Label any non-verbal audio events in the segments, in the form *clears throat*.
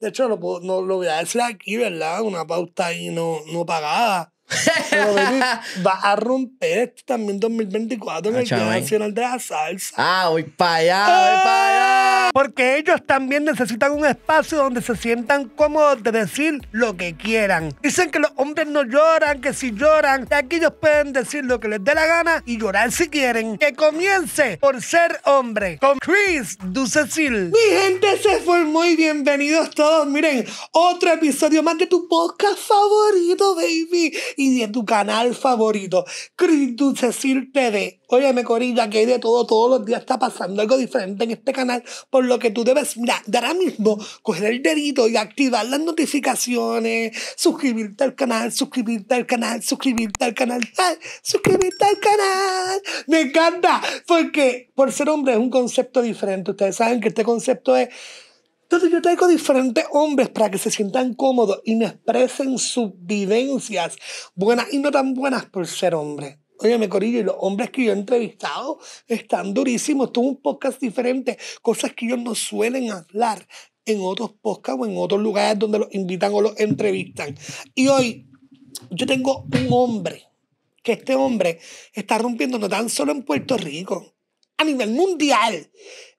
De hecho, lo, no, lo voy a decir aquí, ¿verdad? Una pauta ahí no, no pagada. *laughs* va a romper este también 2024 en el ah, Día eh. Nacional de la Salsa. Ah, voy para ¡Eh! allá, Porque ellos también necesitan un espacio donde se sientan cómodos de decir lo que quieran. Dicen que los hombres no lloran, que si lloran, que aquí ellos pueden decir lo que les dé la gana y llorar si quieren. Que comience por ser hombre con Chris Ducecil. Mi gente se fue muy bienvenidos todos. Miren, otro episodio más de tu podcast favorito, baby y de tu canal favorito, Cristo Cecil TV. Óyeme, Corita, que de todo, todos los días está pasando algo diferente en este canal, por lo que tú debes, mira, de ahora mismo, coger el dedito y activar las notificaciones, suscribirte al canal, suscribirte al canal, suscribirte al canal, suscribirte al canal. Me encanta, porque por ser hombre es un concepto diferente. Ustedes saben que este concepto es entonces yo traigo diferentes hombres para que se sientan cómodos y me expresen sus vivencias, buenas y no tan buenas por ser hombre. Óyeme, Corillo, y los hombres que yo he entrevistado están durísimos. Tuvo un podcast diferente, cosas que ellos no suelen hablar en otros podcasts o en otros lugares donde los invitan o los entrevistan. Y hoy yo tengo un hombre, que este hombre está rompiendo no tan solo en Puerto Rico, a nivel mundial.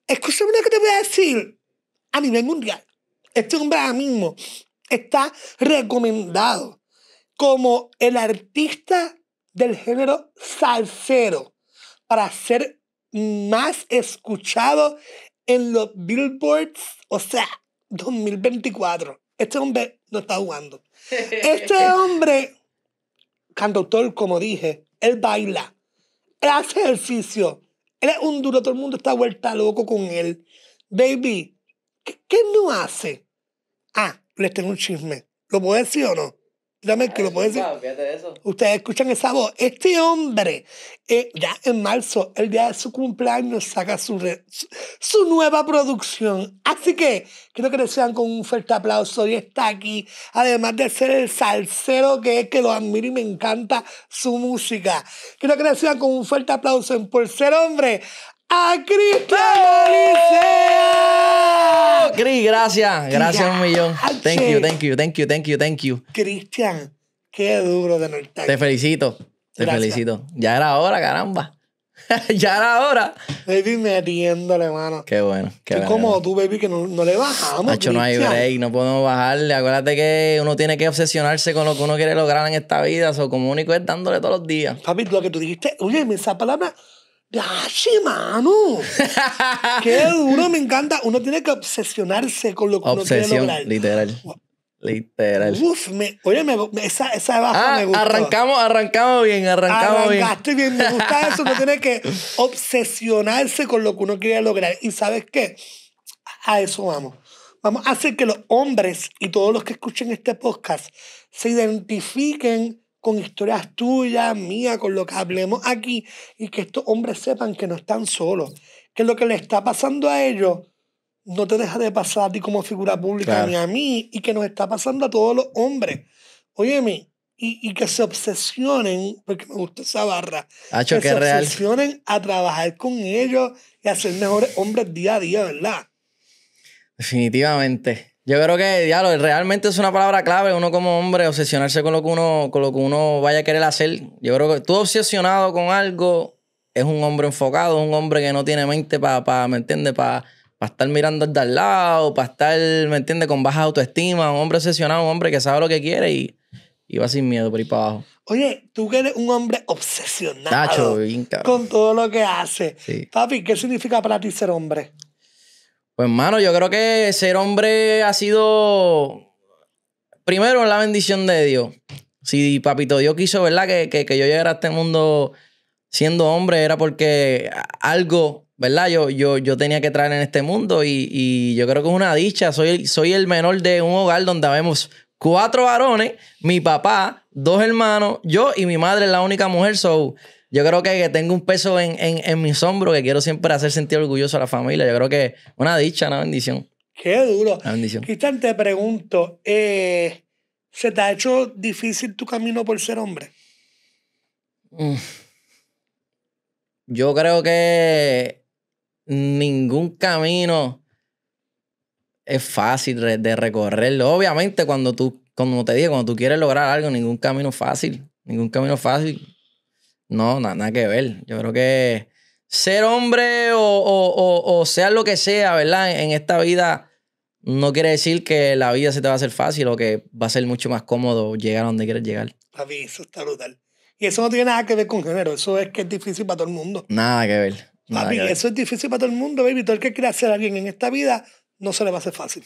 Escúchame lo que te voy a decir a nivel mundial. Este hombre ahora mismo está recomendado como el artista del género salsero para ser más escuchado en los billboards, o sea, 2024. Este hombre no está jugando. *laughs* Este hombre, cantautor, como dije, él baila, él hace ejercicio, él es un duro, todo el mundo está vuelta loco con él. Baby, ¿Qué no hace? Ah, les tengo un chisme. ¿Lo puedo decir o no? Dame que lo puedo decir. Ah, Ustedes escuchan esa voz. Este hombre, eh, ya en marzo, el día de su cumpleaños, saca su, su, nueva producción. Así que quiero que le sean con un fuerte aplauso. Y está aquí, además de ser el salsero que es, que lo admiro y me encanta su música. Quiero que le sean con un fuerte aplauso Por Ser Hombre a Cristian Licea. Cris, gracias, gracias un millón. Thank you, thank you, thank you, thank you, thank you. Cristian, qué duro de norte. Te felicito, te felicito. Ya era hora, caramba. *laughs* ya era hora. Baby metiéndole, mano. Qué bueno. Qué Estoy cómodo tú, baby, que no, le bajamos. hecho, no hay break, no podemos bajarle. Acuérdate que uno tiene que obsesionarse con lo que uno quiere lograr en esta vida. O como único es dándole todos los días. Papi, lo que tú dijiste, oye, esa palabra ya, mano! *laughs* ¡Qué duro! Me encanta. Uno tiene que obsesionarse con lo que uno quiere lograr. literal. Literal. Uf, oye, esa, esa baja me ah, gusta. Arrancamos, arrancamos bien, arrancamos Arrancaste bien. bien. Me gusta *laughs* eso, uno tiene que obsesionarse con lo que uno quiere lograr. ¿Y sabes qué? A eso vamos. Vamos a hacer que los hombres y todos los que escuchen este podcast se identifiquen con historias tuyas, mías, con lo que hablemos aquí y que estos hombres sepan que no están solos, que lo que le está pasando a ellos no te deja de pasar a ti como figura pública ni a mí y que nos está pasando a todos los hombres. Oye, y, y que se obsesionen, porque me gusta esa barra, que, se obsesionen a trabajar con ellos y a ser mejores hombres día a día, ¿verdad? Definitivamente. Yo creo que, diablo, realmente es una palabra clave. Uno como hombre, obsesionarse con lo que uno, lo que uno vaya a querer hacer. Yo creo que tú obsesionado con algo es un hombre enfocado, un hombre que no tiene mente para, ¿me entiendes? Para estar mirando al al lado, para estar, ¿me entiendes? Con baja autoestima. Un hombre obsesionado, un hombre que sabe lo que quiere y, va sin miedo por ir para abajo. Oye, tú que eres un hombre obsesionado con todo lo que hace. Papi, ¿qué significa para ti ser hombre? Pues, hermano, yo creo que ser hombre ha sido primero la bendición de Dios. Si papito Dios quiso, ¿verdad? Que, yo llegara a este mundo siendo hombre, era porque algo, ¿verdad? Yo, yo, yo tenía que traer en este mundo y, yo creo que es una dicha. Soy, soy el menor de un hogar donde habemos cuatro varones, mi papá, dos hermanos, yo y mi madre la única mujer. So, yo creo que, tengo un peso en, en, en mis hombros que quiero siempre hacer sentir orgulloso a la familia. Yo creo que una dicha, una bendición. Qué duro. Una bendición. te pregunto, eh, ¿se te ha hecho difícil tu camino por ser hombre? Mm. Yo creo que ningún camino es fácil de recorrerlo. Obviamente, cuando tú, como te dije, cuando tú quieres lograr algo, ningún camino es fácil. Ningún camino es fácil. No, nada, que ver. Yo creo que ser hombre o, o, o, o sea lo que sea, ¿verdad? En, esta vida no quiere decir que la vida se te va a hacer fácil o que va a ser mucho más cómodo llegar a donde quieres llegar. Papi, eso está brutal. Y eso no tiene nada que ver con género, eso es que es difícil para todo el mundo. Nada que ver. Mami, eso es difícil para todo el mundo, baby. Todo el que quiera ser alguien en esta vida no se le va a hacer fácil.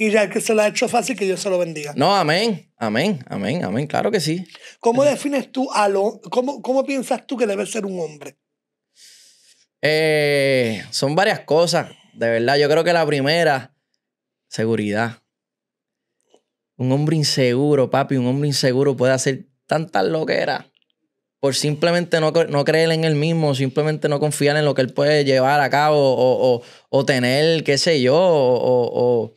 Y ya que se lo ha hecho fácil, que Dios se lo bendiga. No, amén, amén, amén, amén, claro que sí. ¿Cómo defines tú a lo, cómo, cómo piensas tú que debe ser un hombre? Eh, son varias cosas, de verdad. Yo creo que la primera, seguridad. Un hombre inseguro, papi, un hombre inseguro puede hacer tantas loqueras por simplemente no, creer en él mismo, simplemente no confiar en lo que él puede llevar a cabo o, o, tener, qué sé yo, o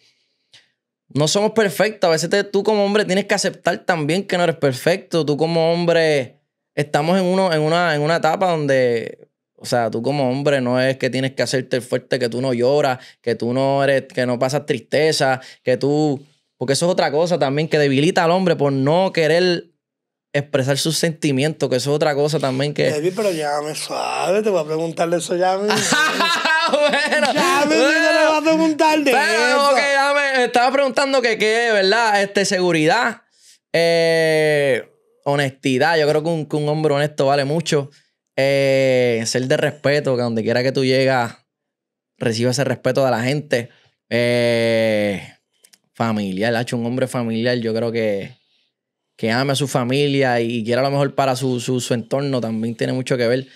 no somos perfectos. A veces tú como hombre tienes que aceptar también que no eres perfecto. Tú como hombre estamos en, uno, en, una, en una etapa donde, o sea, tú como hombre no es que tienes que hacerte fuerte, que tú no lloras, que tú no eres, que no pasas tristeza, que tú... Porque eso es otra cosa también que debilita al hombre por no querer expresar sus sentimientos, que eso es otra cosa también que... pero llame suave, te voy a preguntarle eso ya *laughs* bueno, llame, bueno, te voy a preguntar de bueno, eso. Okay, Me estaba preguntando que qué, ¿verdad? Este, seguridad, eh, honestidad. Yo creo que un, hombre honesto vale mucho. Eh, ser de respeto, que donde quiera que tú llegas, recibas ese respeto de la gente. Eh, familiar, ha hecho un hombre familiar, yo creo que que ame a su familia y quiera lo mejor para su, entorno, también tiene mucho que ver.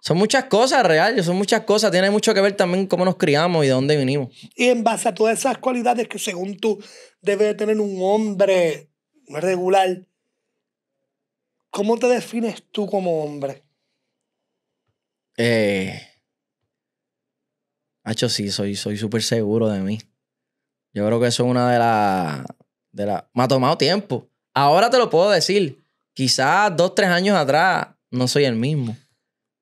Son muchas cosas reales, son muchas cosas. Tiene mucho que ver también cómo nos criamos y de dónde vinimos. Y en base a todas esas cualidades que según tú debe tener un hombre regular, ¿cómo te defines tú como hombre? Eh... Hacho, sí, soy súper seguro de mí. Yo creo que eso es una de las... De la, me ha tomado tiempo. Ahora te lo puedo decir. Quizás dos, tres años atrás no soy el mismo.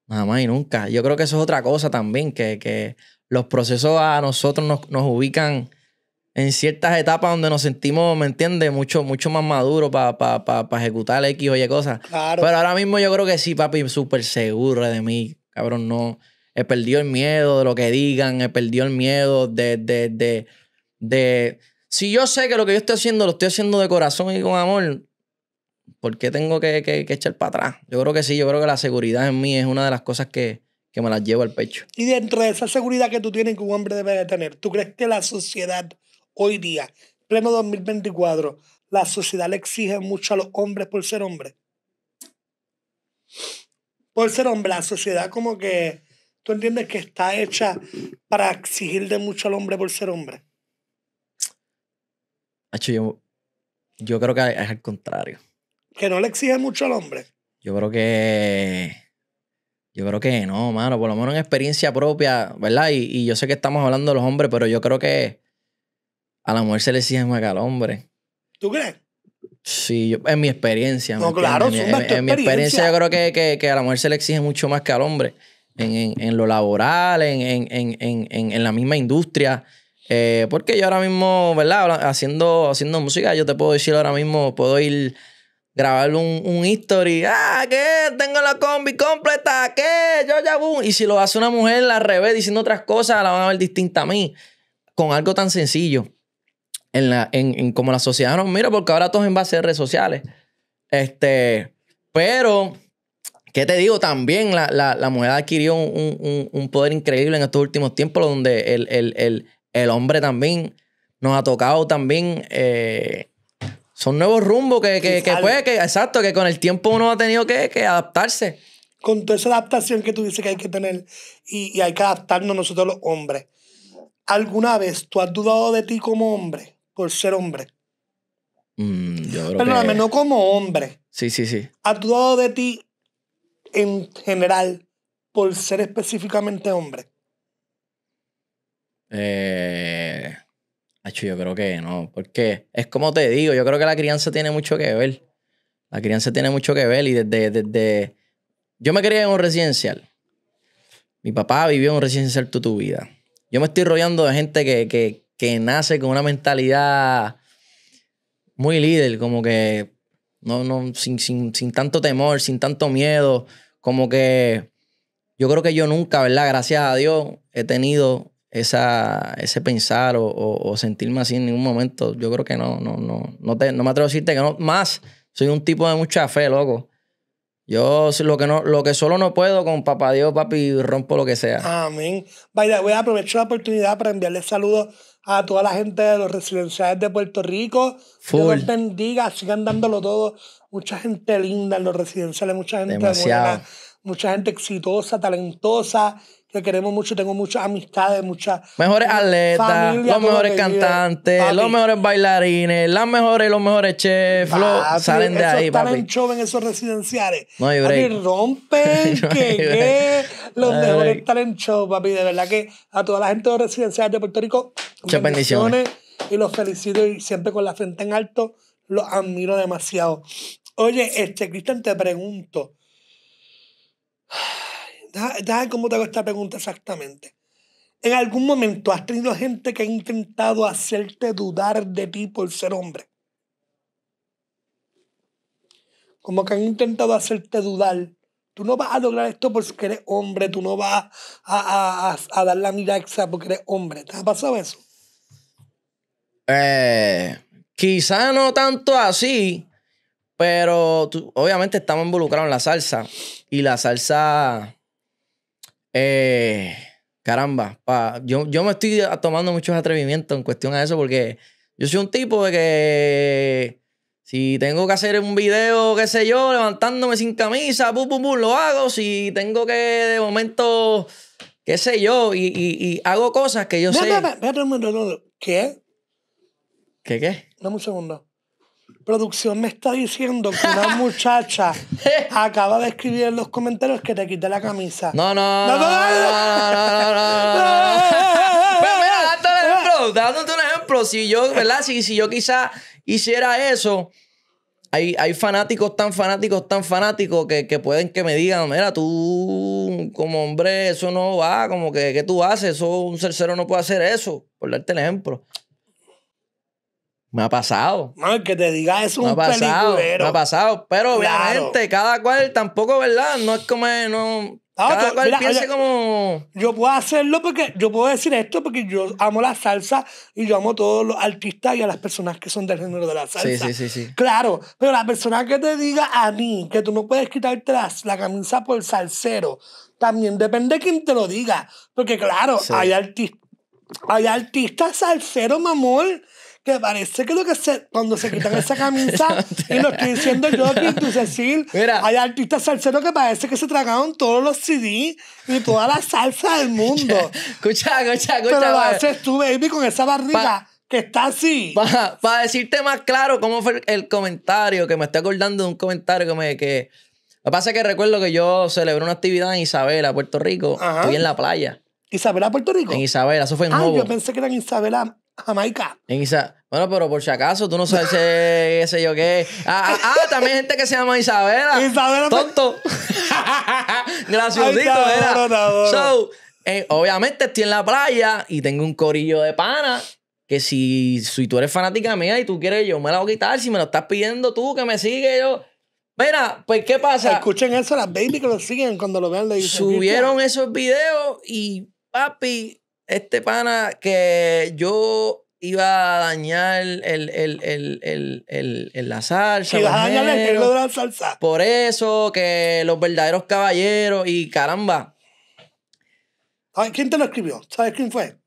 Nada y nunca. Yo creo que eso es otra cosa también, que, los procesos a nosotros nos, ubican en ciertas etapas donde nos sentimos, ¿me entiendes? Mucho, mucho más maduros para ejecutar X o Y cosas. Pero ahora mismo yo creo que sí, papi, súper seguro de mí. Cabrón, no. He perdido el miedo de lo que digan, he perdido el miedo de, de, de, de si yo sé que lo que yo estoy haciendo lo estoy haciendo de corazón y con amor, ¿por qué tengo que, que, echar para atrás? Yo creo que sí, yo creo que la seguridad en mí es una de las cosas que, me las llevo al pecho. Y dentro de esa seguridad que tú tienes que un hombre debe de tener, ¿tú crees que la sociedad hoy día, pleno 2024, la sociedad le exige mucho a los hombres por ser hombre? Por ser hombre, la sociedad como que, ¿tú entiendes que está hecha para exigirle mucho al hombre por ser hombre? yo, creo que es al contrario. Que no le exige mucho al hombre. Yo creo que. Yo creo que no, mano. Por lo menos en experiencia propia, ¿verdad? Y, yo sé que estamos hablando de los hombres, pero yo creo que a la mujer se le exige más que al hombre. ¿Tú crees? Sí, yo, en mi experiencia. No, claro, en, en, mi experiencia yo creo que, a la mujer se le exige mucho más que al hombre. En, lo laboral, en, en la misma industria. Eh, porque yo ahora mismo, ¿verdad? Haciendo, haciendo música, yo te puedo decir ahora mismo, puedo ir grabar un, un history. Ah, ¿qué? Tengo la combi completa. ¿Qué? Yo ya boom. Y si lo hace una mujer al revés, diciendo otras cosas, la van a ver distinta a mí. Con algo tan sencillo. En la, en, como la sociedad nos mira, porque ahora todo en base a redes sociales. Este, pero, ¿qué te digo? También la, mujer adquirió un, un, un, poder increíble en estos últimos tiempos, donde el, el, el, el hombre también nos ha tocado también. Eh, son nuevos rumbos que, que, pues, que, exacto, que con el tiempo uno ha tenido que, adaptarse. Con toda esa adaptación que tú dices que hay que tener y, hay que adaptarnos nosotros los hombres. ¿Alguna vez tú has dudado de ti como hombre por ser hombre? Mm, Perdóname, no como hombre. Sí, sí, sí. ¿Has dudado de ti en general por ser específicamente hombre? Eh, yo creo que no, porque es como te digo, yo creo que la crianza tiene mucho que ver. La crianza tiene mucho que ver y desde... desde yo me crié en un residencial. Mi papá vivió en un residencial toda tu vida. Yo me estoy rodeando de gente que, nace con una mentalidad muy líder, como que no, no, sin, sin, tanto temor, sin tanto miedo, como que yo creo que yo nunca, ¿verdad? Gracias a Dios he tenido esa, ese pensar o, sentirme así en ningún momento. Yo creo que no, no, no, no, te, no me atrevo a decirte que no. Más, soy un tipo de mucha fe, loco. Yo lo que no, lo que solo no puedo con papá Dios, papi, rompo lo que sea. Amén. Vaya, voy a aprovechar la oportunidad para enviarle saludos a toda la gente de los residenciales de Puerto Rico. Full. Dios bendiga, sigan dándolo todo. Mucha gente linda en los residenciales, mucha gente Demasiado. mucha gente exitosa, talentosa te queremos mucho, tengo muchas amistades, muchas... Mejores atletas, los mejores cantantes, los mejores bailarines, las mejores, los mejores chefs, los, salen de ahí, papi. en show en esos residenciales. No hay break. rompen, *laughs* que, los no mejores en show, papi. De verdad que a toda la gente de los residenciales de Puerto Rico, muchas bendiciones. Y los felicito y siempre con la frente en alto, los admiro demasiado. Oye, este, Cristian, te pregunto... Deja cómo te hago esta pregunta exactamente. ¿En algún momento has tenido gente que ha intentado hacerte dudar de ti por ser hombre? Como que han intentado hacerte dudar. Tú no vas a lograr esto porque eres hombre, tú no vas a, dar la mirada exacta porque eres hombre. ¿Te ha pasado eso? Eh, quizá no tanto así, pero obviamente estamos involucrados en la salsa. Y la salsa eh, caramba, yo, yo me estoy tomando muchos atrevimientos en cuestión a eso porque yo soy un tipo de que si tengo que hacer un video, qué sé yo, levantándome sin camisa, lo hago. Si tengo que de momento, qué sé yo, y, hago cosas que yo sé. No, no, no, no, ¿Qué? ¿Qué qué? Dame un segundo. Producción me está diciendo que una *laughs* muchacha acaba de escribir en los comentarios que te quite la camisa. No, no. No, no, no, no, no, no, dándote un ejemplo, si yo, ¿verdad? Si, si yo quizá hiciera eso, hay, hay, fanáticos tan fanáticos, tan fanáticos que, que, pueden que me digan, mira, tú como hombre, eso no va, como que ¿qué tú haces, eso un tercero no puede hacer eso, por darte el ejemplo. Me ha pasado. No, el que te diga es un me pasado, Me ha pasado, pero obviamente cada cual tampoco, ¿verdad? No es como... No, ah, Cada pues, cual como. Yo puedo hacerlo porque. Yo puedo decir esto porque yo amo la salsa y yo amo a todos los artistas y a las personas que son del género de la salsa. Sí, sí, sí. sí. Claro, pero la persona que te diga a mí que tú no puedes quitarte la, la camisa por salsero, también depende de quién te lo diga. Porque, claro, hay, hay artistas salseros, mamón que parece que lo que se, cuando se quitan esa camisa, y lo estoy diciendo yo, que tú, Cecil, hay artistas salseros que parece que se tragaron todos los CDs y toda la salsa del mundo. *laughs* escucha, escucha, escucha. Pero lo haces tú, baby, con esa barriga. que está así. Para decirte más claro cómo fue el comentario, que me estoy acordando de un comentario que me... Que, lo que pasa es que recuerdo que yo celebré una actividad en Isabela, Puerto Rico. y Estoy en la playa. ¿Isabela, Puerto Rico? En Isabela, eso fue en Ah, yo pensé que era en Isabela, Jamaica. bueno, pero por si acaso, tú no sabes ese, sé yo qué. Ah, ah, ah, también hay gente que se llama Isabela. Isabela. Tonto. *laughs* Graciosito, ¿verdad? So, eh, obviamente estoy en la playa y tengo un corillo de pana que si, si tú eres fanática mía y tú quieres, yo me la voy a quitar. Si me lo estás pidiendo tú, que me sigue yo. Mira, pues, ¿qué pasa? Escuchen eso las baby que lo siguen cuando lo vean. Le Subieron esos videos y, papi, este pana que yo iba a dañar la salsa. Iba a dañar el de la salsa. Por eso, que los verdaderos caballeros y caramba. ¿Quién te lo escribió? ¿Sabes quién fue?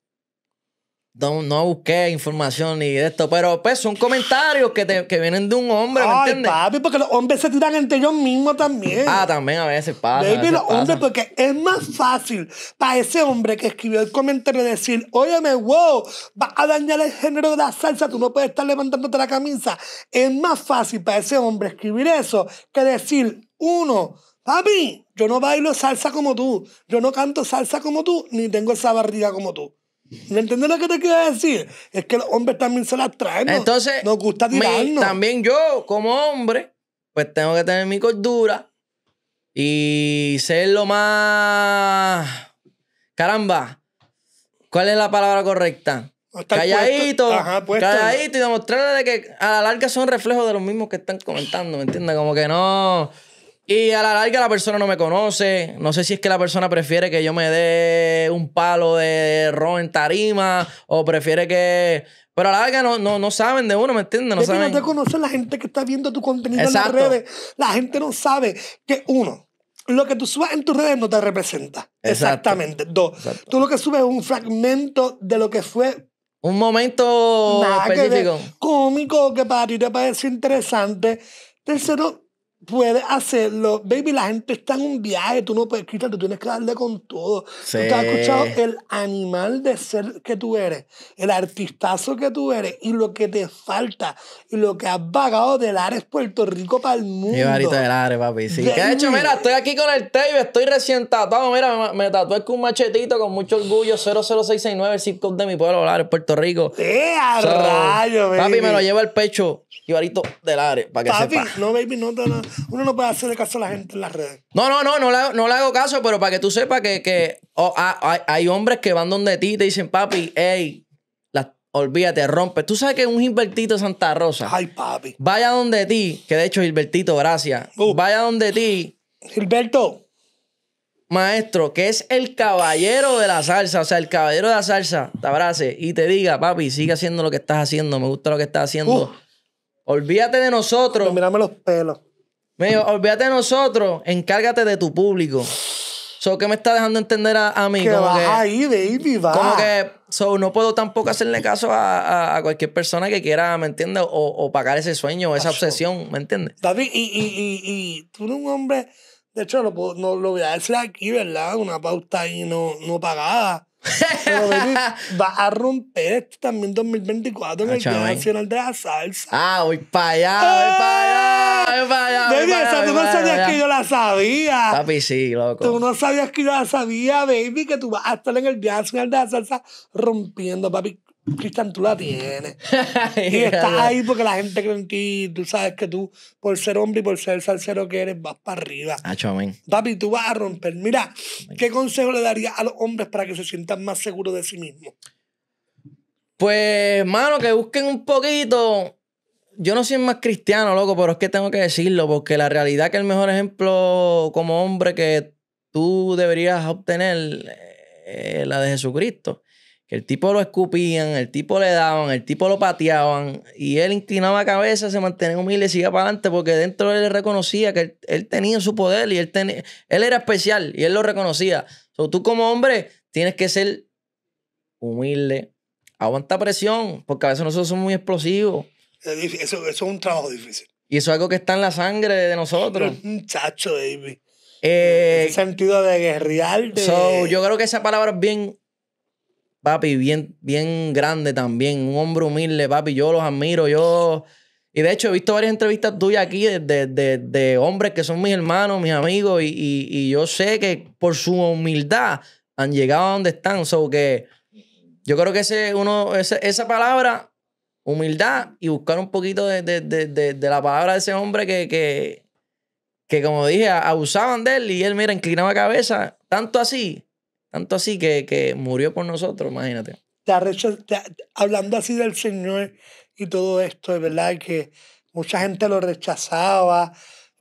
no, no, busqué información ni de esto, pero pues son comentarios que, que vienen de un hombre, ¿me Ay, papi, porque los hombres se tiran entre ellos mismos también. Ah, también a veces pasa. Baby, los hombres, porque es más fácil para ese hombre que escribió el comentario decir, óyeme, wow, vas a dañar el género de la salsa, tú no puedes estar levantándote la camisa. Es más fácil para ese hombre escribir eso que decir, uno, papi, yo no bailo salsa como tú, yo no canto salsa como tú, ni tengo esa barriga como tú. ¿Me entiendes lo que te quiero decir? Es que los hombres también se las traen. Entonces, nos gusta tirarnos. también yo, como hombre, pues tengo que tener mi cordura y ser lo más. Caramba, ¿cuál es la palabra correcta? calladito, calladito y demostrarle que a la larga son reflejos de los mismos que están comentando, ¿me entiendes? Como que no. Y a la larga la persona no me conoce. No sé si es que la persona prefiere que yo me dé un palo de ron en tarima o prefiere que... Pero a la larga no, saben de uno, ¿me entiendes? No saben. no te la gente que está viendo tu contenido en las redes. La gente no sabe que uno, lo que tú subas en tus redes no te representa. Exactamente. Dos, tú lo que subes es un fragmento de lo que fue un momento específico. cómico que para ti te parece interesante. Tercero, puedes hacerlo. Baby, la gente está en un viaje, tú no puedes quitar, tú tienes que darle con todo. Tú te has escuchado el animal de ser que tú eres, el artistazo que tú eres y lo que te falta y lo que has vagado del Ares Puerto Rico para el mundo. Mi del Ares, papi. Sí. ¿Qué he hecho? Mira, estoy aquí con el tape, estoy recién tatuado. Mira, me, tatué con un machetito con mucho orgullo, 00669, el zip de mi pueblo, Ares, Puerto Rico. ¡Qué ¡Eh, a rayo, Papi, me lo lleva al pecho, Ibarito del Ares, para que Papi, no, baby, no, no uno no puede hacerle caso a la gente en las redes. No, no, no, no le, no le hago caso, pero para que tú sepas que, oh, ah, hay, hombres que van donde ti y te dicen, papi, hey, olvídate, rompe. Tú sabes que es un Gilbertito Santa Rosa. Ay, papi. Vaya donde ti, que de hecho, Gilbertito, gracias. Uh. Vaya donde ti. Gilberto. Maestro, que es el caballero de la salsa, o sea, el caballero de la salsa, te abrace y te diga, papi, sigue haciendo lo que estás haciendo, me gusta lo que estás haciendo. Uh. Olvídate de nosotros. Pues Mirame los pelos. Me dijo, olvídate de nosotros, encárgate de tu público. So, ¿qué me está dejando entender a, a mí? como que, ahí, baby, va. Como que, no puedo tampoco hacerle caso a, a, cualquier persona que quiera, ¿me entiendes? O, o, pagar ese sueño, esa obsesión, ¿me entiendes? David, y, y, y, tú eres un hombre, de hecho, lo, no, lo voy a decir aquí, ¿verdad? Una pauta ahí no, no pagada. Pero baby, *laughs* va a romper esto también 2024 en el Día Nacional de la Salsa. Ah, voy para allá, voy para ¡Eh! allá, voy para allá. Baby, esa tú no sabías que yo la sabía. Papi, sí, loco. Tú no sabías que yo la sabía, baby, que tú vas a estar en el Día Nacional de la Salsa rompiendo, papi. Cristian, tú la tienes. *laughs* y estás ahí porque la gente cree en ti. Tú sabes que tú, por ser hombre y por ser salsero que eres, vas para arriba. Papi, tú vas a romper. Mira, ¿qué consejo le darías a los hombres para que se sientan más seguros de sí mismos? Pues, mano, que busquen un poquito. Yo no soy más cristiano, loco, pero es que tengo que decirlo, porque la realidad que el mejor ejemplo como hombre que tú deberías obtener es eh, la de Jesucristo que el tipo lo escupían, el tipo le daban, el tipo lo pateaban y él inclinaba la cabeza, se mantenía humilde y seguía para adelante porque dentro él reconocía que él, tenía su poder y él, él era especial y él lo reconocía. tú como hombre tienes que ser humilde, aguanta presión porque a veces nosotros somos muy explosivos. Eso, es un trabajo difícil. Y eso es algo que está en la sangre de nosotros. Un *laughs* chacho, baby. Eh, el sentido de guerrear. yo creo que esa palabra es bien papi, bien, bien grande también, un hombre humilde, papi, yo los admiro, yo... Y de hecho, he visto varias entrevistas tuyas aquí de, de, hombres que son mis hermanos, mis amigos, y, yo sé que por su humildad han llegado a donde están. So que yo creo que ese, uno, esa palabra, humildad, y buscar un poquito de, la palabra de ese hombre que, que, que, como dije, abusaban de él, y él, mira, inclinaba cabeza, tanto así tanto así que, que murió por nosotros, imagínate. Te hablando así del Señor y todo esto, es verdad que mucha gente lo rechazaba,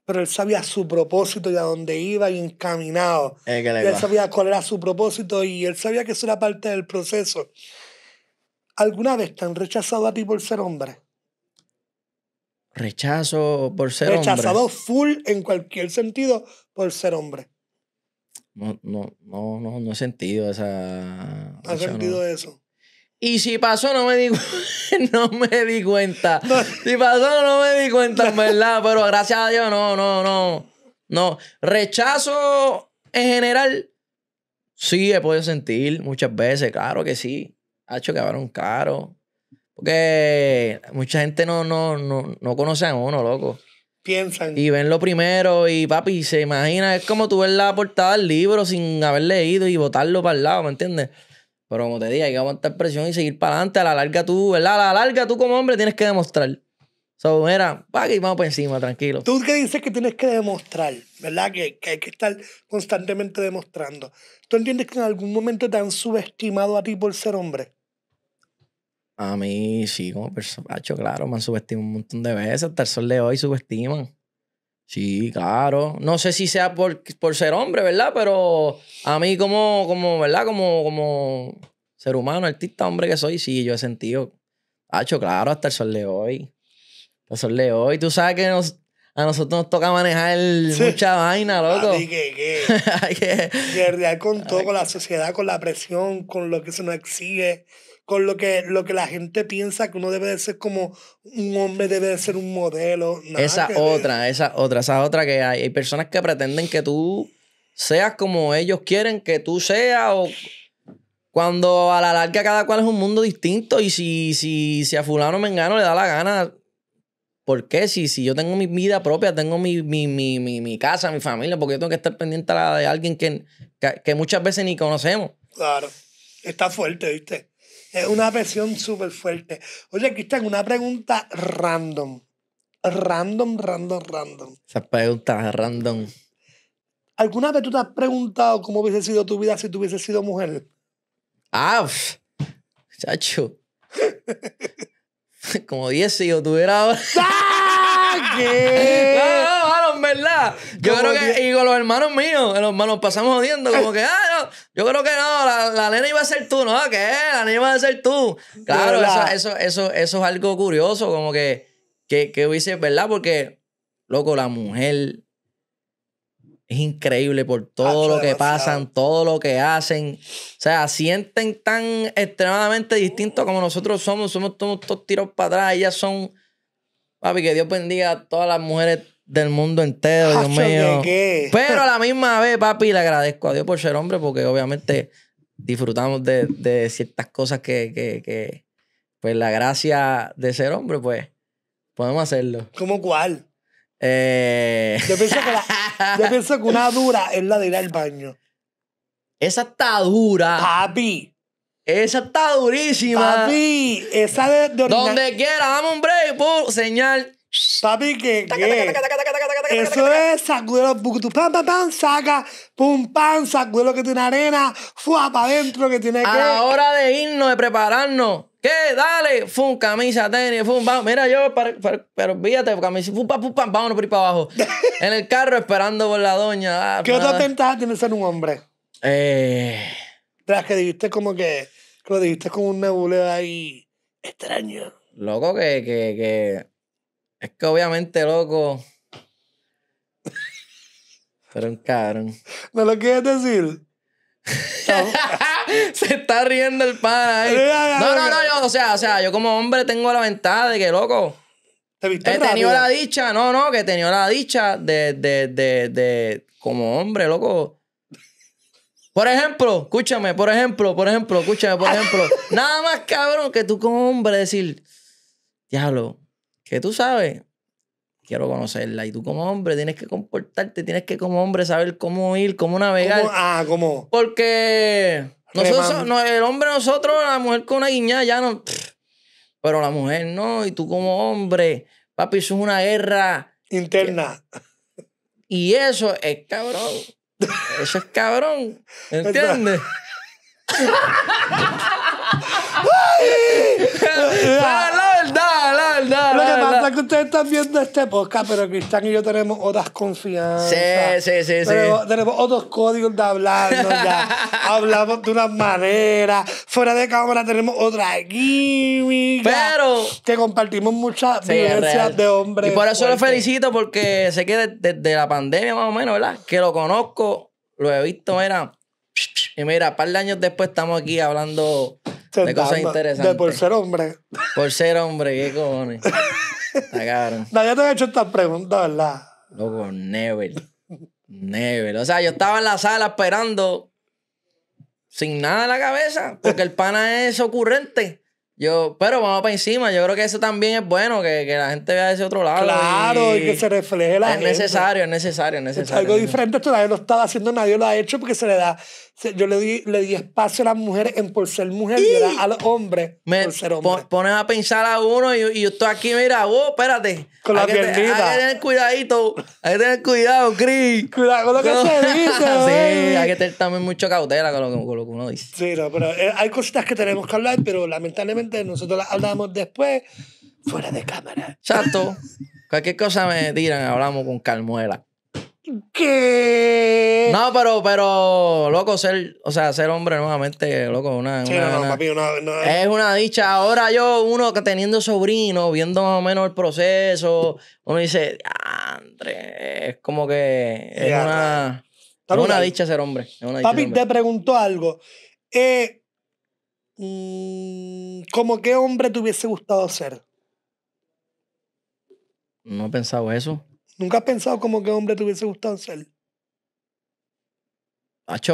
pero él sabía su propósito y a dónde iba y encaminado. él sabía cuál era su propósito y él sabía que eso era parte del proceso. ¿Alguna vez te han rechazado a ti por ser hombre? Rechazo por ser hombre. Rechazado full en cualquier sentido por ser hombre. No, no, no, no, he sentido esa. ¿Has sentido eso? Y si pasó, no me di, *laughs* no me di cuenta. Si pasó, no me di cuenta, verdad. Pero gracias a Dios, no, no, no. No. Rechazo en general, sí, he podido sentir muchas veces, claro que sí. Ha hecho que un caro. Porque mucha gente no, no, no, no conoce a uno, loco piensan. Y ven lo primero y papi, se imagina, es como tú ves la portada del libro sin haber leído y botarlo para el lado, ¿me entiendes? Pero como te digo hay que aguantar presión y seguir para adelante. A la larga tú, ¿verdad? A la larga tú como hombre tienes que demostrar. So, mira, aquí vamos para encima, tranquilo. Tú que dices que tienes que demostrar, ¿verdad? Que, que hay que estar constantemente demostrando. ¿Tú entiendes que en algún momento te han subestimado a ti por ser hombre? A mí sí, como persona, claro, me han subestimado un montón de veces. Hasta el sol de hoy subestiman. Sí, claro. No sé si sea por, por ser hombre, ¿verdad? Pero a mí como, como, ¿verdad? Como, como ser humano, artista, hombre que soy, sí, yo he sentido, hacho, claro, hasta el sol de hoy. Hasta el sol de hoy. Tú sabes que a nosotros nos toca manejar mucha vaina, loco. Así que, *laughs* con todo, con la sociedad, con la presión, con lo que se nos exige con lo que, lo que la gente piensa que uno debe de ser como un hombre, debe de ser un modelo. esa otra, esa otra, esa otra que hay. Hay personas que pretenden que tú seas como ellos quieren que tú seas o cuando a la larga cada cual es un mundo distinto y si, si, si a fulano me engano le da la gana, ¿por qué? Si, si yo tengo mi vida propia, tengo mi, mi, mi, mi, casa, mi familia, porque yo tengo que estar pendiente a la de alguien que, que muchas veces ni conocemos. Claro, está fuerte, ¿viste? Es una presión súper fuerte. Oye, Cristian, una pregunta random. Random, random, random. esa pregunta random. ¿Alguna vez tú te has preguntado cómo hubiese sido tu vida si tú sido mujer? Ah, chacho. *laughs* Como 10 si yo tuviera ahora. ¡Ah, *laughs* ah, verdad. Yo creo que, y con los hermanos míos, los hermanos pasamos jodiendo, como que, *laughs* ah, yo creo que no, la, nena iba a ser tú, ¿no? Ah, que La nena iba a ser tú. Claro, eso, eso, eso, eso, es algo curioso, como que, que, hubiese, ¿verdad? Porque, loco, la mujer es increíble por todo lo que pasan, todo lo que hacen. O sea, sienten tan extremadamente distinto como nosotros somos. Somos todos, tiros para atrás. Ellas son, papi, que Dios bendiga a todas las mujeres del mundo entero, ah, Dios mío. Pero a la misma vez, papi, le agradezco a Dios por ser hombre, porque obviamente disfrutamos de, ciertas cosas que, pues la gracia de ser hombre, pues, podemos hacerlo. ¿Cómo cuál? Eh. *laughs* Yo, pienso que una dura es la de ir al baño. Esa está dura. Papi. Esa está durísima. Papi, esa de, Donde quiera, dame un break, señal. Papi, que Eso es, sacude los pam, pam, pam, saca, pum, pam, sacude lo que tiene arena, fuapa para adentro que tiene que... A la hora de irnos, de prepararnos, ¿qué? Dale, fum, camisa, tenis, fum, vamos. Mira, yo, pero olvídate, camisa, fum, pam, pum, pam, vamos por ir para abajo. *laughs* en el carro esperando por la doña. Ah, ¿Qué otras ventajas tiene ser un hombre? Eh... Tras que dijiste como que, lo dijiste como un nebuleo ahí extraño. Loco, que, que, que es que obviamente, loco. Pero un cabrón. ¿No lo quieres decir? *laughs* Se está riendo el padre ahí. No, no, no, yo, o sea, o sea, yo como hombre tengo la ventaja de que, loco. ¿Te he tenido la dicha, no, no, que he tenido la dicha de, de, de, de, como hombre, loco. Por ejemplo, escúchame, por ejemplo, por ejemplo, escúchame, por ejemplo. *laughs* nada más, cabrón, que tú como hombre decir, diablo, que tú sabes, quiero conocerla. Y tú como hombre tienes que comportarte, tienes que como hombre saber cómo ir, cómo navegar. ¿Cómo? Ah, ¿cómo? Porque nosotros, no, el hombre nosotros, la mujer con una guiñada ya no... pero la mujer no, y tú como hombre, papi, eso es una guerra... Interna. y eso es cabrón. Eso es cabrón. *laughs* ¿Entiendes? *laughs* *laughs* Lo que pasa es que ustedes están viendo este podcast, pero Cristian y yo tenemos otras confianzas. Sí, sí, sí, tenemos, otros códigos de hablarnos ya. *laughs* Hablamos de una manera. Fuera de cámara tenemos otra química. Pero. Que compartimos muchas experiencias vivencias de hombres. Y por eso lo felicito, porque sé que desde, la pandemia, más o menos, ¿verdad? Que lo conozco, lo he visto, mira. Y mira, un par de años después estamos aquí hablando de cosas interesantes. De por ser hombre. Por ser hombre, qué cojones. la *laughs* Nadie te ha hecho esta pregunta, ¿verdad? Loco, never. Never. O sea, yo estaba en la sala esperando sin nada en la cabeza, porque el pana es ocurrente. Yo, pero vamos para encima. Yo creo que eso también es bueno, que, la gente vea ese otro lado. Claro, y, que se refleje la es gente. Necesario, es necesario, es necesario, es necesario. algo diferente, esto nadie lo estaba haciendo, nadie lo ha hecho porque se le da yo le di, le di espacio a las mujeres en por ser mujer y, era al hombre por ser hombre. pones a pensar a uno y, y yo estoy aquí, mira, vos, oh, espérate. Con hay la que Hay que tener cuidadito. Hay que tener cuidado, Cris. Cuidado con lo que se dice. *laughs* sí, hay que tener también mucha cautela con lo, que uno dice. Sí, no, pero eh, hay cositas que tenemos que hablar, pero lamentablemente nosotros las hablamos después fuera de cámara. Chato. Cualquier cosa me tiran, hablamos con Calmuela. ¿Qué? No, pero, pero, loco, ser, o sea, ser hombre nuevamente, loco, una. una, es una dicha. Ahora yo, uno que teniendo sobrino, viendo más o menos el proceso, uno dice, André, es como que es una. una dicha ser hombre. papi, te preguntó algo. Eh, mm, ¿Cómo qué hombre te hubiese gustado ser? No he pensado eso. ¿Nunca has pensado como que hombre te hubiese gustado ser?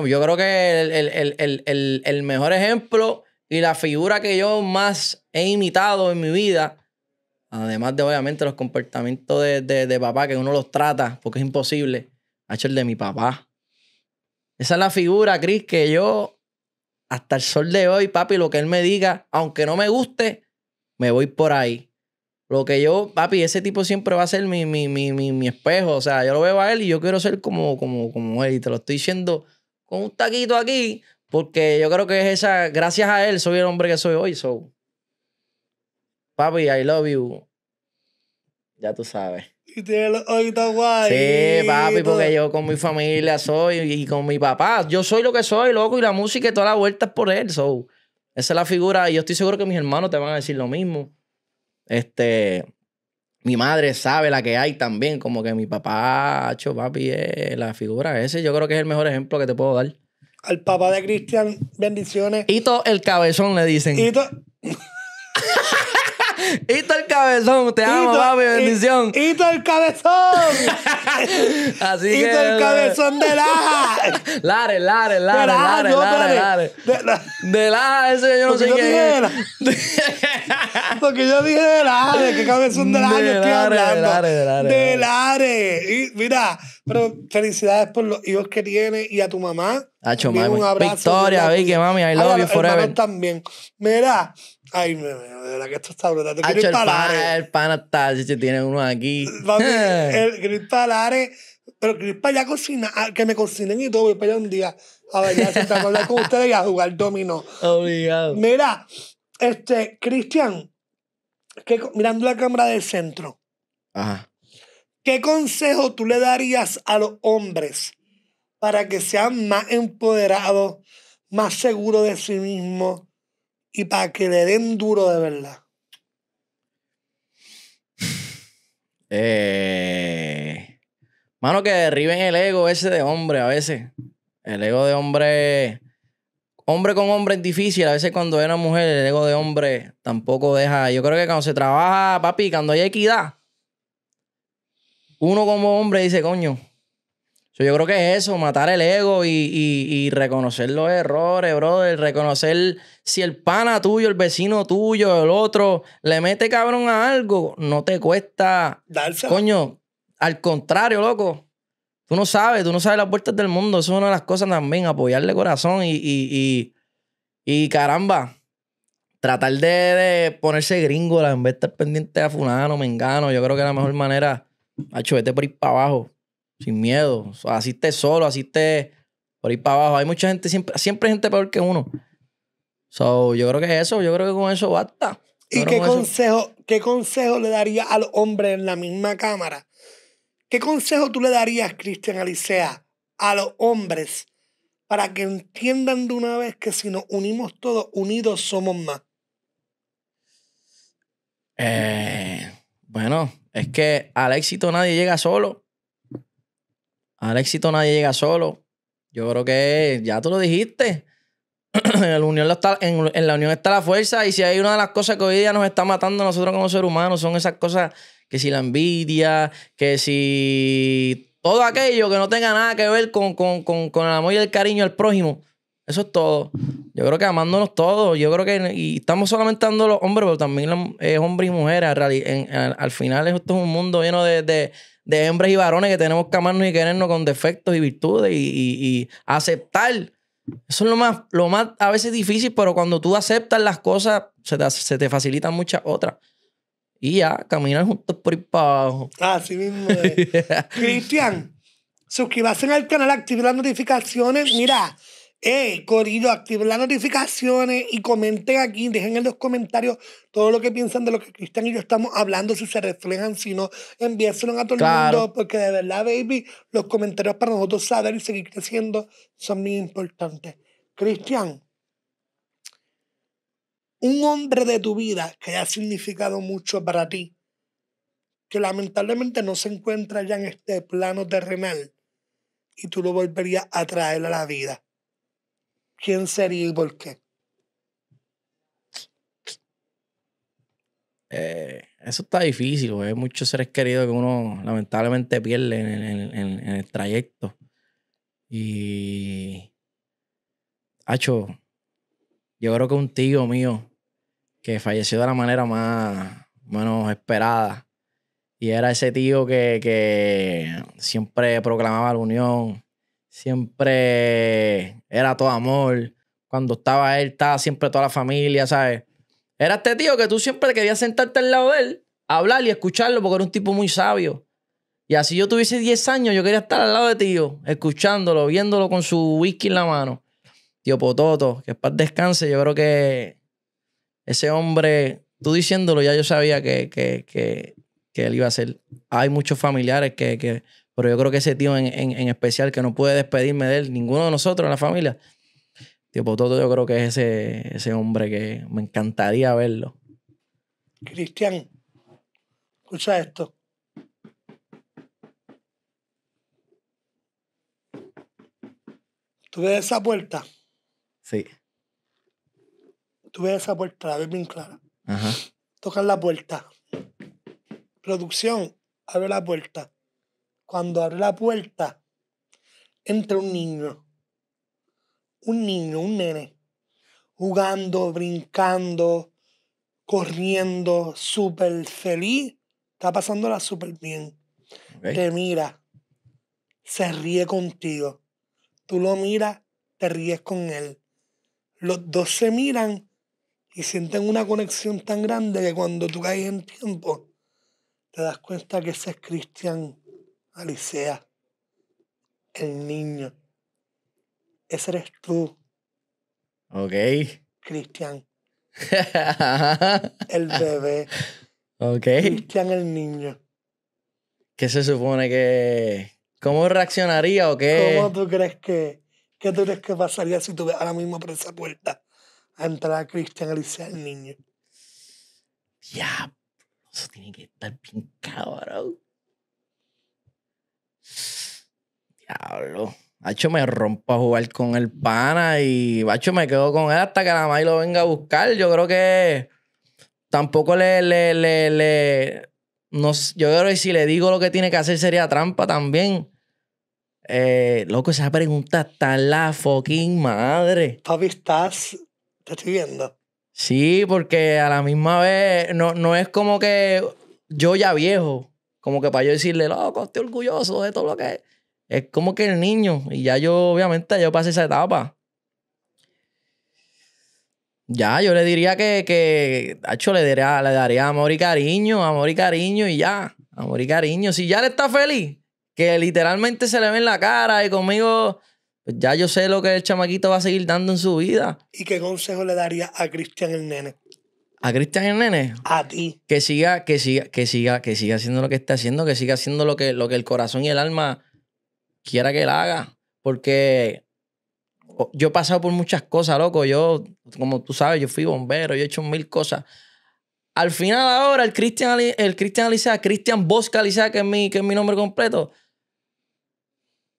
yo creo que el, el, mejor ejemplo y la figura que yo más he imitado en mi vida, además de obviamente los comportamientos de, de, de papá, que uno los trata porque es imposible, ha hecho el de mi papá. Esa es la figura, Cris, que yo hasta el sol de hoy, papi, lo que él me diga, aunque no me guste, me voy por ahí. Lo que yo, papi, ese tipo siempre va a ser mi, mi, espejo. O sea, yo lo veo a él y yo quiero ser como, como, como él. Y te lo estoy diciendo con un taquito aquí, porque yo creo que es esa, gracias a él soy el hombre que soy hoy. So. Papi, I love you. Ya tú sabes. Y guay. Sí, papi, porque yo con mi familia soy y con mi papá. Yo soy lo que soy, loco, y la música y toda la vuelta es por él. So. Esa es la figura. Y yo estoy seguro que mis hermanos te van a decir lo mismo. Este, mi madre sabe la que hay también, como que mi papá, hecho papi, eh, la figura. Ese yo creo que es el mejor ejemplo que te puedo dar. Al papá de Cristian, bendiciones. Y todo el cabezón, le dicen. *laughs* Hito el cabezón, te amo, papi, eh, bendición. Hito el cabezón. *laughs* Así Hito el cabezón de Laja. Lare, *laughs* Lare, Lare, Lare, Lare, Lare. De Laja, ese yo no sé qué es. ¡Porque yo dije de Laja, qué cabezón de Laja yo estoy hablando. De Lare, Y mira, pero felicidades por los hijos que tienes! y a tu mamá. mami. Un abrazo. Victoria, Vicky, mami, I love you forever. también. Mira, Ay, me, me, de verdad que esto está brutal. el pan, el pana está, si tiene uno aquí. Vamos, *laughs* el Cris pero Crispa ya cocina, ah, que me cocinen y todo, voy para allá un día a ver, ya se a hablar con ustedes y a jugar dominó. Obligado. Mira, este, Cristian, mirando la cámara del centro. Ajá. ¿Qué consejo tú le darías a los hombres para que sean más empoderados, más seguros de sí mismos? y para que le den duro de verdad? *sighs* Eh, mano, que derriben el ego ese de hombre a veces. El ego de hombre. Hombre con hombre es difícil. A veces cuando una mujer, el ego de hombre tampoco deja. Yo creo que cuando se trabaja, papi, cuando hay equidad, uno como hombre dice, coño, yo creo que es eso, matar el ego y, reconocer los errores, brother. Reconocer si el pana tuyo, el vecino tuyo, el otro, le mete cabrón a algo, no te cuesta. Coño, al contrario, loco. Tú no sabes, tú no sabes las puertas del mundo. Eso es una de las cosas también, apoyarle corazón y, caramba tratar de, de, ponerse gringola en vez de estar pendiente a fulano, mengano. Yo creo que la mejor manera, a este por ir para abajo sin miedo. O así solo, asiste por ahí para abajo. Hay mucha gente, siempre, siempre hay gente peor que uno. So, yo creo que es eso, yo creo que con eso basta. ¿Y qué consejo, qué consejo le daría al hombre en la misma cámara? ¿Qué consejo tú le darías, Cristian Alicea, a los hombres para que entiendan de una vez que si nos unimos todos, unidos somos más? Eh, bueno, es que al éxito nadie llega solo. Al éxito nadie llega solo. Yo creo que ya tú lo dijiste. *clears throat* en, la unión está, en, la unión está la fuerza. Y si hay una de las cosas que hoy día nos está matando a nosotros como seres humanos, son esas cosas que si la envidia, que si todo aquello que no tenga nada que ver con, con, con el amor y el cariño al prójimo. Eso es todo. Yo creo que amándonos todos. Yo creo que y estamos solamente dando los hombres, pero también es eh, hombres y mujeres. al, final esto es un mundo lleno de, de, de, y varones que tenemos que amarnos y querernos con defectos y virtudes y, y, aceptar. Eso es lo más, lo más a veces difícil, pero cuando tú aceptas las cosas, se te, se te facilitan muchas otras. Y ya, caminar juntos por ir para abajo. Así mismo. Es. *laughs* Cristian, suscríbase al canal, active las notificaciones. Mira. Hey, Corillo, activen las notificaciones y comenten aquí, dejen en los comentarios todo lo que piensan de lo que Cristian y yo estamos hablando, si se reflejan, si no, enviéselo a todo el mundo, porque de verdad, baby, los comentarios para nosotros saber y seguir creciendo son muy importantes. Cristian, un hombre de tu vida que ha significado mucho para ti, que lamentablemente no se encuentra ya en este plano terrenal, y tú lo volverías a traer a la vida quién sería y por qué? Eh, eso está difícil, hay muchos seres queridos que uno lamentablemente pierde en, el trayecto. Y. Hacho, yo creo que un tío mío que falleció de la manera más menos esperada. Y era ese tío que, que siempre proclamaba la unión, siempre era todo amor. Cuando estaba él, estaba siempre toda la familia, ¿sabes? Era este tío que tú siempre querías sentarte al lado de él, hablar y escucharlo, porque era un tipo muy sabio. Y así yo tuviese 10 años, yo quería estar al lado de tío, escuchándolo, viéndolo con su whisky en la mano. Tío Pototo, que paz descanse, yo creo que ese hombre, tú diciéndolo, ya yo sabía que, que, que, él iba a ser. Hay muchos familiares que, que pero yo creo que ese tío en, especial, que no puede despedirme de él, ninguno de nosotros en la familia, tío Pototo, pues yo creo que es ese, hombre que me encantaría verlo. Cristian, escucha esto. ¿Tú ves esa puerta? Sí. Tú ves esa puerta, la ves bien clara. Ajá. la puerta. Producción, abre la puerta cuando abre la puerta, entra un niño, un niño, un nene, jugando, brincando, corriendo, súper feliz, está pasándola súper bien. Te mira, se ríe contigo, tú lo miras, te ríes con él. Los dos se miran y sienten una conexión tan grande que cuando tú caes en tiempo, te das cuenta que ese es Cristian Alicia, el niño. Ese eres tú. Ok. Cristian. *laughs* el bebé. Ok. Cristian, el niño. ¿Qué se supone que.? ¿Cómo reaccionaría o qué? ¿Cómo tú crees que.? ¿Qué tú crees que pasaría si tú ves ahora mismo por esa puerta a entrar a Cristian Alicia, el niño? Ya. Eso tiene que estar bien cabrón. Diablo. Bacho me rompo a jugar con el pana y Bacho me quedo con él hasta que la mai lo venga a buscar. Yo creo que tampoco le, le, le, no, yo creo que si le digo lo que tiene que hacer sería trampa también. Eh, loco, esa pregunta está en la fucking madre. estás. Te estoy viendo. Sí, porque a la misma vez no, no es como que yo ya viejo como que para yo decirle, loco, estoy orgulloso de todo lo que es. Es como que el niño, y ya yo, obviamente, yo pasé esa etapa. Ya, yo le diría que, que hecho, le daría, le daría amor y cariño, amor y cariño y ya, amor y cariño. Si ya le está feliz, que literalmente se le ve en la cara y conmigo, pues ya yo sé lo que el chamaquito va a seguir dando en su vida. ¿Y qué consejo le daría a Cristian el nene? a Cristian Nene. A ti. Que siga, que siga, que siga, que siga haciendo lo que está haciendo, que siga haciendo lo que, lo que el corazón y el alma quiera que él haga. Porque yo he pasado por muchas cosas, loco. Yo, como tú sabes, yo fui bombero, yo he hecho mil cosas. Al final ahora, el Cristian el Christian Cristian Bosca que es mi, que es mi nombre completo,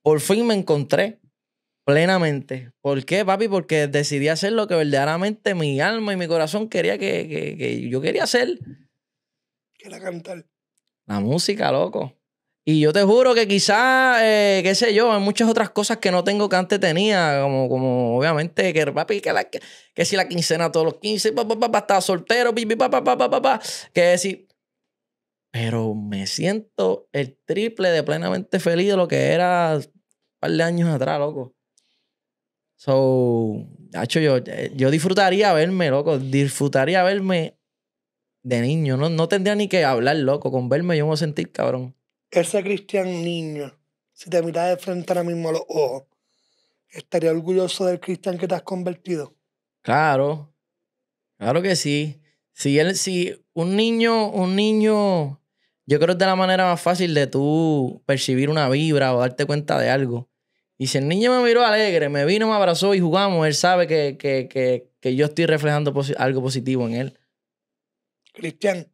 por fin me encontré. Plenamente. ¿Por qué, papi? Porque decidí hacer lo que verdaderamente mi alma y mi corazón quería que, yo quería hacer. ¿Qué era cantar? La música, loco. Y yo te juro que quizás, eh, qué sé yo, hay muchas otras cosas que no tengo que antes tenía, como, como obviamente que papi, que, la, si la quincena todos los 15, papá, papá, pa, estaba soltero, pipi, papá, papá, papá, que si... Pero me siento el triple de plenamente feliz de lo que era un par de años atrás, loco. So, yo, eh, yo disfrutaría verme, loco. Disfrutaría verme de niño. No, no tendría ni que hablar, loco. Con verme yo me voy sentir, cabrón. Ese Cristian niño, si te miras de frente ahora mismo a los ojos, ¿estaría orgulloso del Cristian que te has convertido? Claro. Claro que sí. Si él, si un niño, un niño, yo creo que es de la manera más fácil de tú percibir una vibra o darte cuenta de algo. Y si el niño me miró alegre, me vino, me abrazó y jugamos, él sabe que, yo estoy reflejando algo positivo en él. Cristian,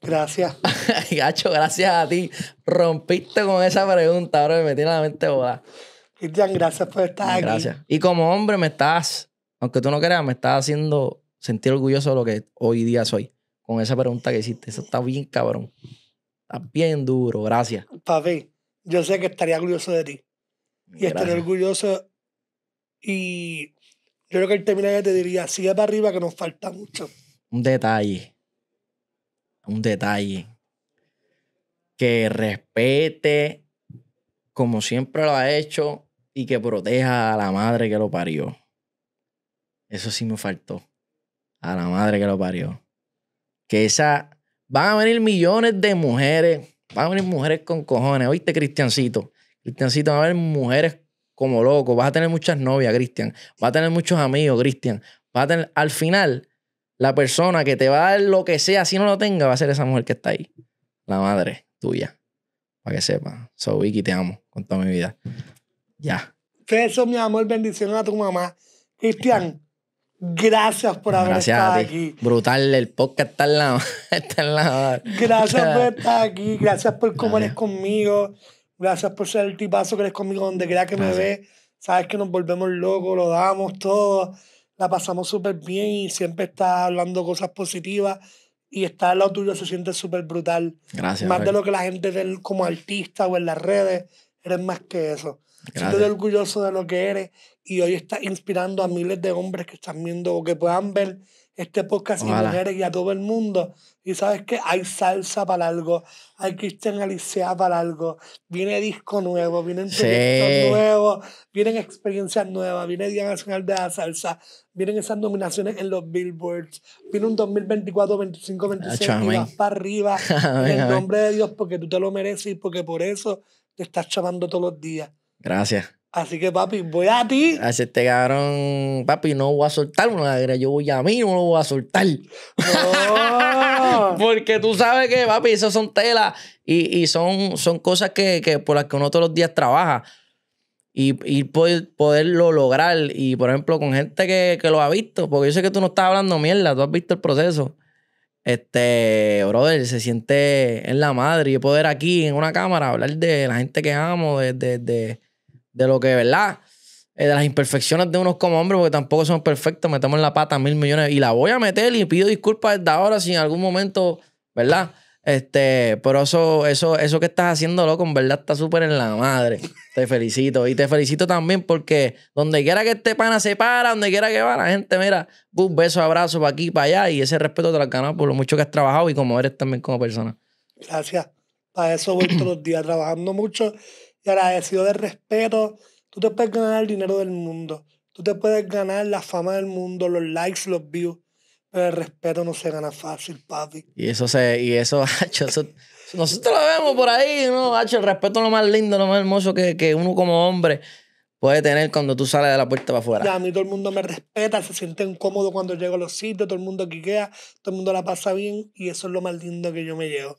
gracias. *laughs* Gacho, gracias a ti. Rompiste con esa pregunta, ahora me tiene la mente boda. Cristian, gracias por estar gracias. Y como hombre me estás, aunque tú no creas, me estás haciendo sentir orgulloso de lo que hoy día soy. Con esa pregunta que hiciste, eso está bien cabrón. Está bien duro, gracias. Papi, yo sé que estaría orgulloso de ti y estar orgulloso. Y yo creo que al terminar te diría, sigue para arriba que nos falta mucho. Un detalle. Un detalle. Que respete como siempre lo ha hecho y que proteja a la madre que lo parió. Eso sí me faltó. A la madre que lo parió. Que esa... Van a venir millones de mujeres. Van a venir mujeres con cojones. Oíste, Cristiancito. Cristiancito, va a haber mujeres como loco, vas a tener muchas novias, Cristian, vas a tener muchos amigos, Cristian, a tener, al final, la persona que te va a dar lo que sea, si no lo tenga, va a ser esa mujer que está ahí, la madre tuya, para que sepa. Soy Vicky, te amo con toda mi vida. Ya. Eso, mi amor, bendición a tu mamá. Cristian, gracias por haber estado aquí. Brutal, el podcast está en la, *laughs* está en la... Gracias por *laughs* estar aquí, gracias por cómo eres conmigo. Gracias por ser el tipazo que eres conmigo donde quiera que me ve. Sabes que nos volvemos locos, lo damos todo, la pasamos súper bien y siempre está hablando cosas positivas y estar al lado tuyo se siente súper brutal. Gracias. Más de lo que la gente ve como artista o en las redes Eres más que eso. Estoy orgulloso de lo que eres y hoy estás inspirando a miles de hombres que están viendo o que puedan ver este podcast y mujeres y a todo el mundo. Y sabes que hay salsa para algo, hay Christian Alicea para algo, viene disco nuevo, vienen proyectos nuevos, vienen experiencias nuevas, viene Día Nacional de la Salsa, vienen esas nominaciones en los Billboards, viene un 2024, 25, 26 y vas para arriba *laughs* en el nombre de Dios porque tú te lo mereces y porque por eso te estás chamando todos los días. Gracias. Así que, papi, voy a ti. Así te este cabrón. Papi, no voy a soltar Yo voy a mí, no lo voy a soltar. Oh. *laughs* Porque tú sabes que, papi, eso son telas y, son, son cosas que, por las que uno todos los días trabaja. Y, poderlo lograr. Y, por ejemplo, con gente que, que lo ha visto. Porque yo sé que tú no estás hablando mierda. Tú has visto el proceso. Este, brother, se siente en la madre. y poder aquí en una cámara hablar de la gente que amo, de, de, de, de lo que, ¿verdad? Eh, de las imperfecciones de unos como hombres, porque tampoco son perfectos. Metemos en la pata mil millones y la voy a meter y pido disculpas desde ahora si en algún momento, ¿verdad? Este, pero eso, eso, eso que estás haciendo, loco, en verdad está súper en la madre. Te felicito. Y te felicito también porque donde quiera que este pana se para, donde quiera que va, la gente, mira, un beso, abrazo para aquí, para allá. Y ese respeto te lo has ganado por lo mucho que has trabajado y como eres también como persona. Gracias. Para eso voy los días trabajando mucho y agradecido de respeto. Tú te puedes ganar el dinero del mundo. Tú te puedes ganar la fama del mundo, los likes, los views pero el respeto no se gana fácil, papi. Y eso se, y eso, *laughs* eso, nosotros lo vemos por ahí, ¿no? Hacho, el respeto es lo más lindo, lo más hermoso que, que uno como hombre puede tener cuando tú sales de la puerta para afuera. Ya, a mí todo el mundo me respeta, se siente incómodo cuando llego a los sitios, todo el mundo quiquea, todo el mundo la pasa bien y eso es lo más lindo que yo me llevo.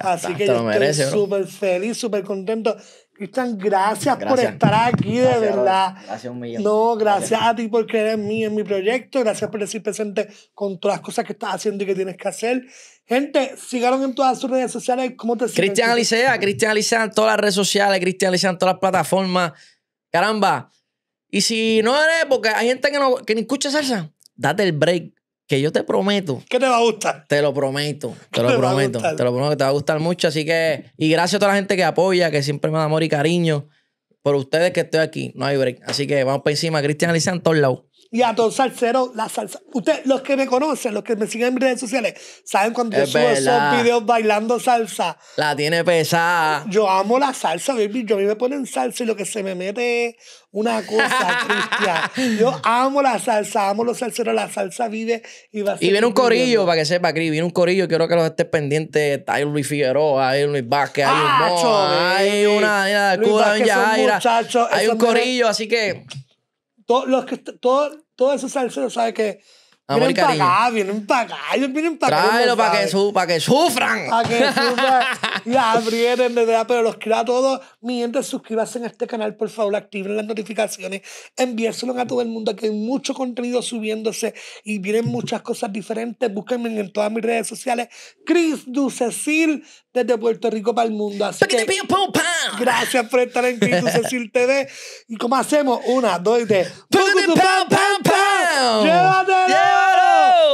Así que yo estoy súper feliz, súper contento Cristian, gracias, por estar aquí, de verdad. Gracias No, gracias, a ti por creer en mí, en mi proyecto. Gracias por decir presente con todas las cosas que estás haciendo y que tienes que hacer. Gente, síganos en todas sus redes sociales. ¿Cómo te Cristian Alicea, Cristian Alicea en todas las redes sociales, Cristian Alicea en todas las plataformas. Caramba. Y si no eres, porque hay gente que, no, que ni escucha salsa, date el break que yo te prometo. Que te va a gustar. Te lo prometo, te lo prometo. Te lo prometo que te va a gustar mucho. Así que, y gracias a toda la gente que apoya, que siempre me da amor y cariño. Por ustedes que estoy aquí, no hay break. Así que vamos para encima, Cristian Alizán, todos y a todos salseros, la salsa. Ustedes, los que me conocen, los que me siguen en redes sociales, saben cuando yo subo esos videos bailando salsa. La tiene pesada. Yo amo la salsa, baby. Yo a mí me ponen salsa y lo que se me mete una cosa, *laughs* Cristian. Yo amo la salsa, amo los salseros. La salsa vive y va a ser... Y viene un corillo, para que sepa, Cris. Viene un corillo. Quiero que los estés pendientes. ahí Luis Figueroa, ahí Luis Vázquez, hay un hay una, Hay una Hay un corillo, así que todos los que, todo, todo sabe que vienen para acá, vienen para acá, vienen para acá. para que, sufran. Para que sufran. y de ¿verdad? Pero los quiero a todos. Mientras suscríbanse a este canal, por favor, activen las notificaciones, enviéselo a todo el mundo, que hay mucho contenido subiéndose y vienen muchas cosas diferentes. Búsquenme en todas mis redes sociales. Chris Ducecil de Puerto Rico para el mundo. Así que, gracias por estar en Cristo *laughs* Cecil TV. ¿Y cómo hacemos? Una, dos y tres. ¡Llévatelo!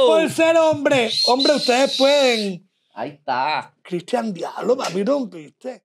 Por ser hombre. Hombre, ustedes pueden. Ahí está. Cristian Diablo, papi, rompiste.